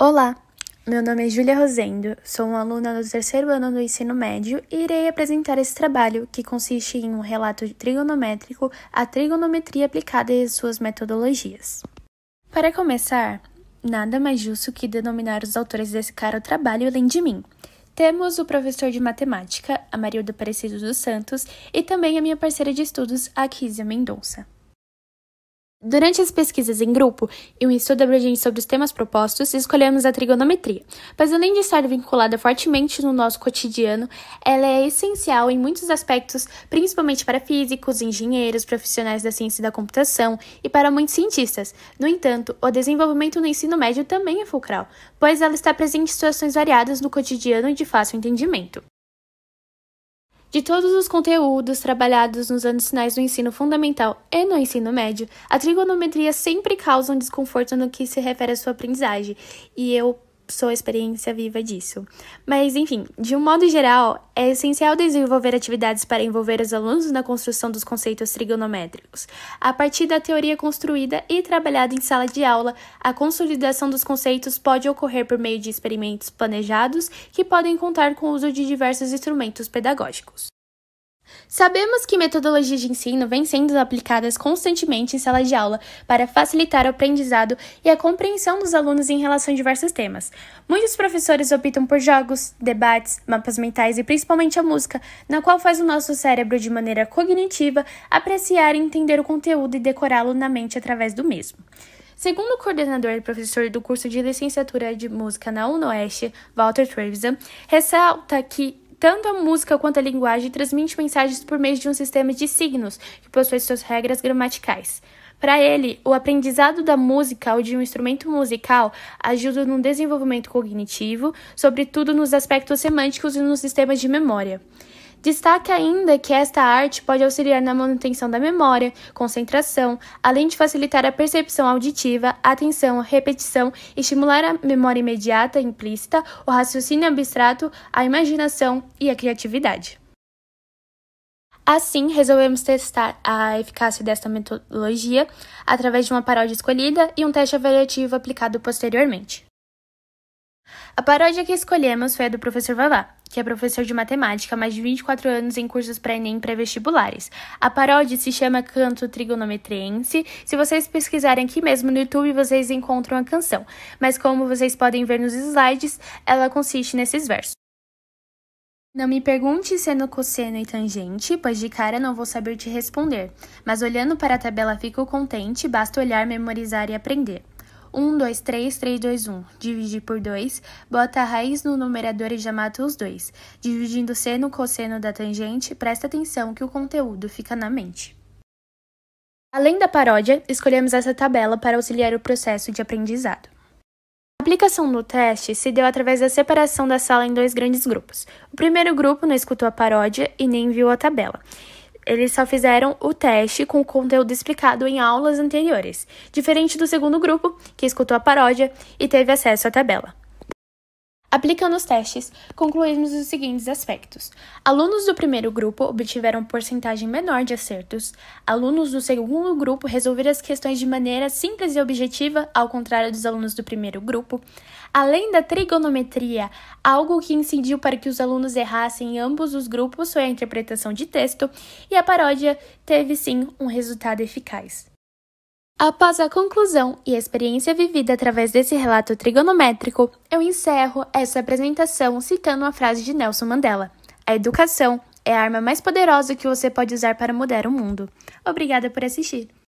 Olá, meu nome é Júlia Rosendo, sou uma aluna do terceiro ano do ensino médio e irei apresentar esse trabalho, que consiste em um relato trigonométrico à trigonometria aplicada e suas metodologias. Para começar, nada mais justo que denominar os autores desse caro trabalho além de mim. Temos o professor de matemática, Amarildo Aparecido dos Santos, e também a minha parceira de estudos, Kizia Mendonça. Durante as pesquisas em grupo e um estudo abrangente sobre os temas propostos, escolhemos a trigonometria, pois além de estar vinculada fortemente no nosso cotidiano, ela é essencial em muitos aspectos, principalmente para físicos, engenheiros, profissionais da ciência da computação e para muitos cientistas. No entanto, o desenvolvimento no ensino médio também é fulcral, pois ela está presente em situações variadas no cotidiano e de fácil entendimento. De todos os conteúdos trabalhados nos anos finais do ensino fundamental e no ensino médio, a trigonometria sempre causa um desconforto no que se refere à sua aprendizagem, e eu sua experiência viva disso. Mas, enfim, de um modo geral, é essencial desenvolver atividades para envolver os alunos na construção dos conceitos trigonométricos, a partir da teoria construída e trabalhada em sala de aula, a consolidação dos conceitos pode ocorrer por meio de experimentos planejados que podem contar com o uso de diversos instrumentos pedagógicos. Sabemos que metodologias de ensino vêm sendo aplicadas constantemente em sala de aula para facilitar o aprendizado e a compreensão dos alunos em relação a diversos temas. Muitos professores optam por jogos, debates, mapas mentais e principalmente a música, na qual faz o nosso cérebro, de maneira cognitiva, apreciar e entender o conteúdo e decorá-lo na mente através do mesmo. Segundo o coordenador e professor do curso de licenciatura de música na UNOeste, Walter Trevisan, ressalta que tanto a música quanto a linguagem transmite mensagens por meio de um sistema de signos que possui suas regras gramaticais. Para ele, o aprendizado da música ou de um instrumento musical ajuda no desenvolvimento cognitivo, sobretudo nos aspectos semânticos e nos sistemas de memória. Destaque ainda que esta arte pode auxiliar na manutenção da memória, concentração, além de facilitar a percepção auditiva, atenção, repetição, estimular a memória imediata implícita, o raciocínio abstrato, a imaginação e a criatividade. Assim, resolvemos testar a eficácia desta metodologia através de uma paródia escolhida e um teste avaliativo aplicado posteriormente. A paródia que escolhemos foi a do professor Vavá, que é professor de matemática há mais de 24 anos em cursos pré-ENEM pré-vestibulares. A paródia se chama Canto Trigonometriense. Se vocês pesquisarem aqui mesmo no YouTube, vocês encontram a canção. Mas como vocês podem ver nos slides, ela consiste nesses versos. Não me pergunte seno, é cosseno e tangente, pois de cara não vou saber te responder. Mas olhando para a tabela fico contente, basta olhar, memorizar e aprender. 1, 2, 3, 3, 2, 1. Dividir por 2, bota a raiz no numerador e já mata os dois. Dividindo seno, cosseno da tangente, presta atenção que o conteúdo fica na mente. Além da paródia, escolhemos essa tabela para auxiliar o processo de aprendizado. A aplicação do teste se deu através da separação da sala em dois grandes grupos. O primeiro grupo não escutou a paródia e nem viu a tabela eles só fizeram o teste com o conteúdo explicado em aulas anteriores, diferente do segundo grupo, que escutou a paródia e teve acesso à tabela. Aplicando os testes, concluímos os seguintes aspectos: alunos do primeiro grupo obtiveram porcentagem menor de acertos, alunos do segundo grupo resolveram as questões de maneira simples e objetiva, ao contrário dos alunos do primeiro grupo, além da trigonometria, algo que incidiu para que os alunos errassem em ambos os grupos foi a interpretação de texto, e a paródia teve sim um resultado eficaz. Após a conclusão e a experiência vivida através desse relato trigonométrico, eu encerro essa apresentação citando a frase de Nelson Mandela: A educação é a arma mais poderosa que você pode usar para mudar o mundo. Obrigada por assistir.